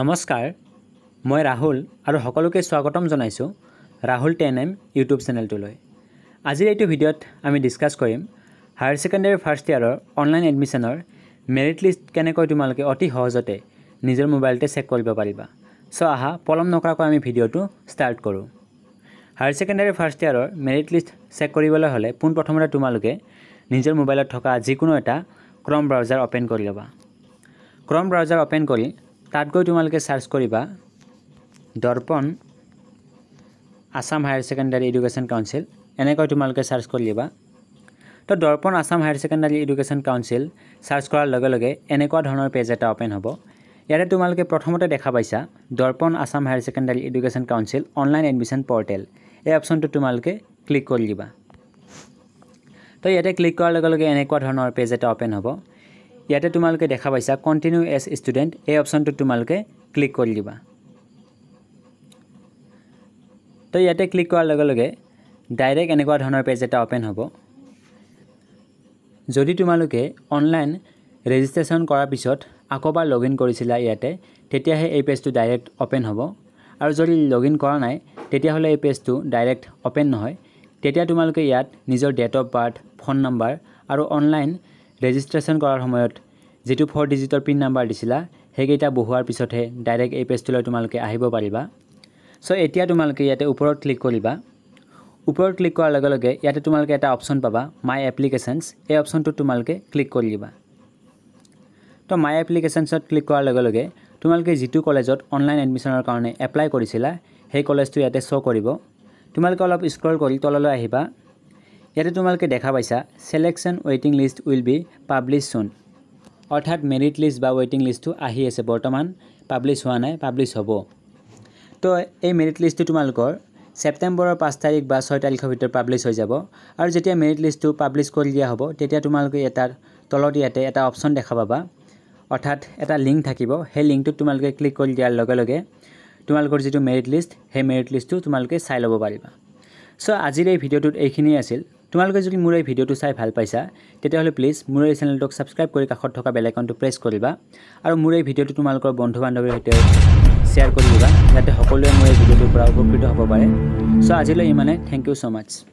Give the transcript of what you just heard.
নমস্কাৰ মই ৰাহুল আৰু সকলোকে স্বাগতম জনাইছোঁ ৰাহুল টেন এম ইউটিউব চেনেলটোলৈ আজিৰ এইটো ভিডিঅ'ত আমি ডিছকাছ কৰিম হায়াৰ ছেকেণ্ডেৰী ফাৰ্ষ্ট ইয়াৰৰ অনলাইন এডমিশ্যনৰ মেৰিট লিষ্ট কেনেকৈ তোমালোকে অতি সহজতে নিজৰ মোবাইলতে চেক কৰিব পাৰিবা চ' আহা পলম নকৰাকৈ আমি ভিডিঅ'টো ষ্টাৰ্ট কৰোঁ হায়াৰ ছেকেণ্ডেৰী ফাৰ্ষ্ট ইয়াৰৰ মেৰিট লিষ্ট চেক কৰিবলৈ হ'লে পোনপ্ৰথমতে তোমালোকে নিজৰ মোবাইলত থকা যিকোনো এটা ক্ৰম ব্ৰাউজাৰ অ'পেন কৰি ল'বা ক্ৰম ব্ৰাউজাৰ অ'পেন কৰি তাত গৈ তোমালোকে চাৰ্চ কৰিবা Darpan Assam higher secondary education council এনেকৈ তোমালোকে চাৰ্চ কৰি দিবা তো Darpan Assam higher secondary education council search কৰাৰ লগে লগে এনেকুৱা ধৰণৰ পেজ এটা অ'পেন হ'ব ইয়াতে তোমালোকে প্ৰথমতে দেখা পাইছা Darpan Assam higher secondary education council online admission portal এই অপশ্যনটো তোমালোকে ক্লিক কৰি দিবা তো ইয়াতে ক্লিক কৰাৰ লগে লগে এনেকুৱা ধৰণৰ পেজ এটা অ'পেন হ'ব ইয়াতে তোমালোকে দেখা পাইছা কণ্টিনিউ এজ ষ্টুডেণ্ট এই অপশ্যনটো তোমালোকে ক্লিক কৰি দিবা তো ইয়াতে ক্লিক কৰাৰ লগে লগে ডাইৰেক্ট এনেকুৱা ধৰণৰ পেজ এটা অ'পেন হ'ব যদি তোমালোকে অনলাইন ৰেজিষ্ট্ৰেশ্যন কৰাৰ পিছত আকৌ এবাৰ লগ ইন কৰিছিলা ইয়াতে তেতিয়াহে এই পেজটো ডাইৰেক্ট অ'পেন হ'ব আৰু যদি লগ ইন কৰা নাই তেতিয়াহ'লে এই পেজটো ডাইৰেক্ট অ'পেন নহয় তেতিয়া তোমালোকে ইয়াত নিজৰ date of birth phone number আৰু অনলাইন ৰেজিষ্ট্ৰেশ্যন কৰাৰ সময়ত যিটো ফ'ৰ ডিজিটৰ পিন নাম্বাৰ দিছিলা সেইকেইটা বহোৱাৰ পিছতহে ডাইৰেক্ট এই পেজটোলৈ তোমালোকে আহিব পাৰিবা চ' এতিয়া তোমালোকে ইয়াতে ওপৰত ক্লিক কৰিবা ওপৰত ক্লিক কৰাৰ লগে লগে ইয়াতে তোমালোকে এটা অপশ্যন পাবা মাই এপ্লিকেশ্যনছ এই অপশ্যনটোত তোমালোকে ক্লিক কৰি দিবা তো মাই এপ্লিকেশ্যনছত ক্লিক কৰাৰ লগে লগে তোমালোকে যিটো কলেজত অনলাইন এডমিশ্যনৰ কাৰণে এপ্লাই কৰিছিলা সেই কলেজটো ইয়াতে শ্ব' কৰিব তোমালোকে অলপ স্ক্ৰল কৰি তললৈ আহিবা ইয়াতে তোমালোকে দেখা পাইছা ছেলেকশ্যন ৱেইটিং list will be publish soon অৰ্থাৎ মেৰিট লিষ্ট বা ৱেইটিং লিষ্টটো আহি আছে বৰ্তমান পাব্লিছ হোৱা নাই পাব্লিছ হ'ব তো এই মেৰিট লিষ্টটো তোমালোকৰ ছেপ্টেম্বৰৰ পাঁচ তাৰিখ বা ছয় তাৰিখৰ ভিতৰত পাব্লিছ হৈ যাব আৰু যেতিয়া মেৰিট লিষ্টটো পাব্লিছ কৰি দিয়া হ'ব তেতিয়া তোমালোকে এটাৰ তলত ইয়াতে এটা অপশ্যন দেখা পাবা অৰ্থাৎ এটা লিংক থাকিব সেই লিংকটোত তোমালোকে ক্লিক কৰি দিয়াৰ লগে লগে তোমালোকৰ যিটো মেৰিট লিষ্ট সেই মেৰিট লিষ্টটো তোমালোকে চাই ল'ব পাৰিবা চ' আজিৰ এই ভিডিঅ'টোত এইখিনিয়ে আছিল তোমালোকে যদি মোৰ এই ভিডিঅ'টো চাই ভাল পাইছা তেতিয়াহ'লে প্লিজ মোৰ এই চেনেলটোক ছাবস্ক্ৰাইব কৰি কাষত থকা বেলাইকনটো প্ৰেছ কৰিবা আৰু মোৰ এই ভিডিঅ'টো তোমালোকৰ বন্ধু বান্ধৱীৰ সৈতে শ্বেয়াৰ কৰি দিবা যাতে সকলোৱে মোৰ এই ভিডিঅ'টোৰ পৰা উপকৃত হ'ব পাৰে চ' আজিলৈ ইমানে থেংক ইউ ছ' মাছ